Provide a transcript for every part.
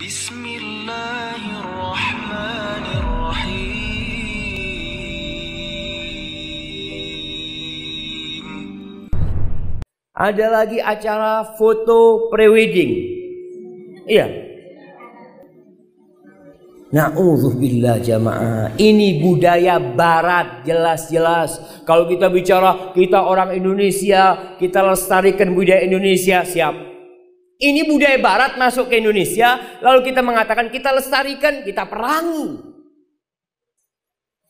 Bismillahirrahmanirrahim. Ada lagi acara foto prewedding. Iya. Na'udzubillah jamaah. Ini budaya barat jelas-jelas. Kalau kita bicara kita orang Indonesia, kita lestarikan budaya Indonesia, siap. Ini budaya barat masuk ke Indonesia, lalu kita mengatakan kita lestarikan, kita perangi.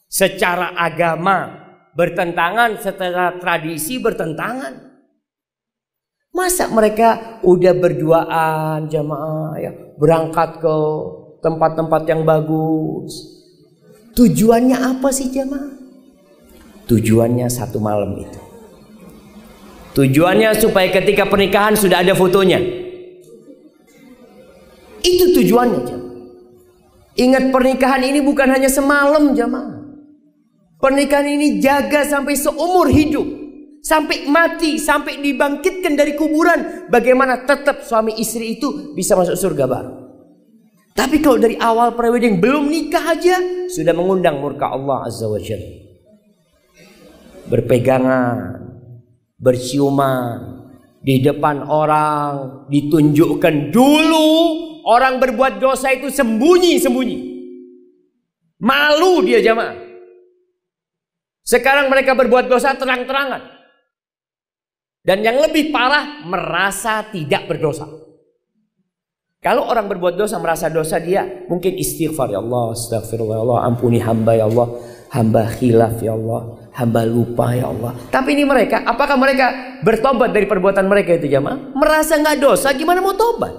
Secara agama bertentangan, secara tradisi bertentangan. Masa mereka udah berduaan jamaah ya, berangkat ke tempat-tempat yang bagus. Tujuannya apa sih jamaah? Tujuannya satu malam itu. Tujuannya supaya ketika pernikahan sudah ada fotonya. Itu tujuannya jemaah. Ingat pernikahan ini bukan hanya semalam jemaah. Pernikahan ini jaga sampai seumur hidup. Sampai mati, sampai dibangkitkan dari kuburan. Bagaimana tetap suami istri itu bisa masuk surga baru. Tapi kalau dari awal prewedding belum nikah aja sudah mengundang murka Allah Azza wa Jalla. Berpegangan, berciuman, di depan orang ditunjukkan dulu orang berbuat dosa itu sembunyi-sembunyi. Malu dia jamaah. Sekarang mereka berbuat dosa terang-terangan. Dan yang lebih parah merasa tidak berdosa. Kalau orang berbuat dosa merasa dosa dia mungkin istighfar ya Allah, astagfirullah ya Allah, ampuni hamba ya Allah hamba khilaf ya Allah, hamba lupa ya Allah. Tapi ini mereka, apakah mereka bertobat dari perbuatan mereka itu jamaah? Merasa nggak dosa, gimana mau tobat?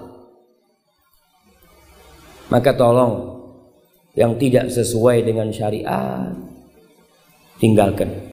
Maka tolong yang tidak sesuai dengan syariat tinggalkan.